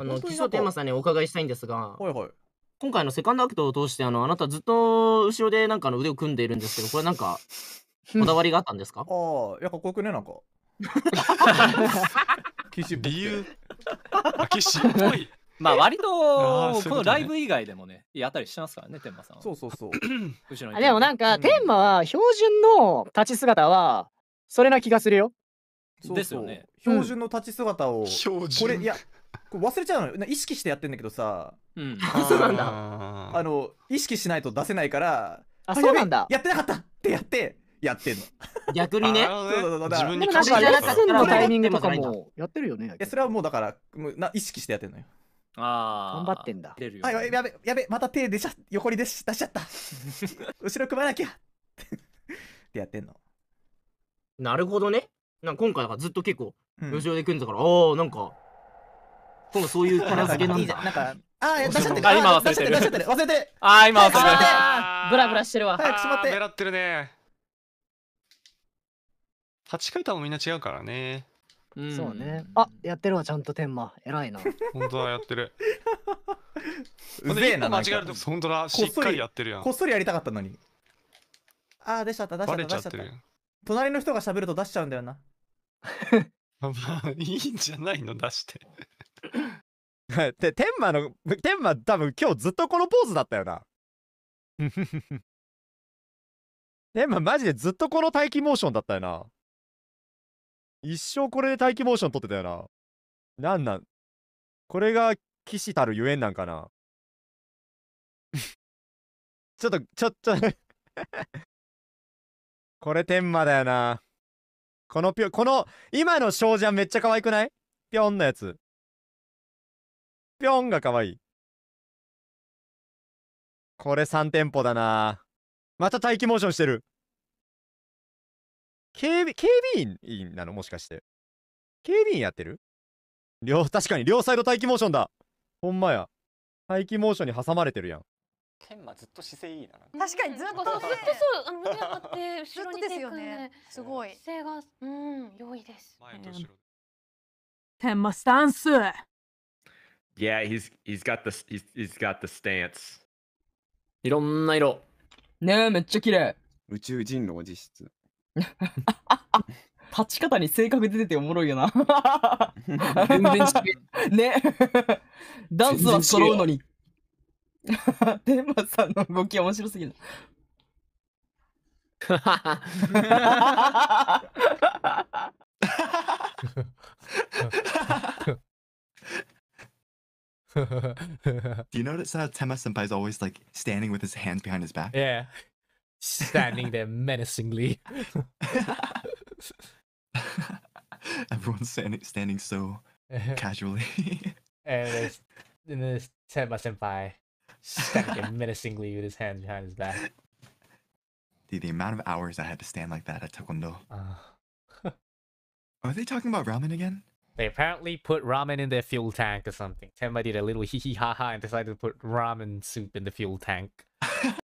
あの、基礎テーマさんにお伺いしたいんですが、はいはい。今回のセカンドアクトを通して、あの、あなたずっと後ろでなんかの腕を組んでいるんですけど、これなんか、こだわりがあったんですかああ、いや、かっこよくね、なんか。岸 理由。岸っぽい。まあ割とこのライブ以外でもねやったりしますからね天馬さんそうそうそう でもなんか天馬は標準の立ち姿はそれな気がするよですよね標準の立ち姿を、うん、これいやこれ忘れちゃうの意識してやってんだけどさ、うん、そうなんだあの意識しないと出せないからあそうなんだやってなかったってやってやってんの 逆にね 自分に課題がそのタイミングとかもやってるよねいやそれはもうだからな意識してやってんのよああ頑張ってんだ。出るよ、ね、あやべやべまた手出しゃ横に出し出しちゃった。後ろ組まなきゃってやってんの。なるほどね。なんか今回なんかずっと結構、うん、吉尾で組んでたから、ああなんか今度そういうキャラ付けなんだ。なんかあー、出しちゃってあ、今忘れてる。出しちゃってる。忘れてあー、今忘れてる。ブラブラしてるわ。早くしまって。狙ってるね。8回多分みんな違うからね。うん、そうね。あ、やってるわ、ちゃんと天魔。偉いな。本当はやってる。うぜえな。間違えると、本当だ。しっかりやってるやん。こっそりやりたかったのに。あー、出しちゃった、出しちゃった。出しちゃった。隣の人が喋ると出しちゃうんだよな。まあ、いいんじゃないの、出して。で、天馬の、天馬多分今日ずっとこのポーズだったよな。天馬マジでずっとこの待機モーションだったよな。一生これで待機モーション取ってたよな。なんなん。これが騎士たるゆえんなんかな。ちょっと、ちょ、ちょ、これ天馬だよな。このぴょ、この、今の少女めっちゃ可愛くないぴょんのやつ。ぴょんが可愛い。これ3店舗だなまた待機モーションしてる。警備、警備員なのもしかして。警備員やってる両、確かに両サイド待機モーションだ。ほんまや。待機モーションに挟まれてるやん。研馬ずっと姿勢いいな。確かにずっとずっとそうあの腕上がって 後ろにですよね。すごい姿勢がうん良いです。前と後ろ。天馬スタンス。Yeah, he's he's got the he's he's got the stance. いろんな色。ねえ、めっちゃ綺麗。宇宙人の実質。立ち方に性格出てておもろいよな。全然違う。ね。ダンスは揃うのに。テンマさんの動き面白すぎる。Do you notice how Tema Senpai is always like standing with his hands behind his back? Yeah. Standing there menacingly. Everyone's standing, standing so casually. and there's, and there's Senpai standing menacingly with his hands behind his back. the amount of hours I had to stand like that at Taekwondo. Uh. Are they talking about ramen again? They apparently put ramen in their fuel tank or something. Ten did a little hee hee ha ha and decided to put ramen soup in the fuel tank.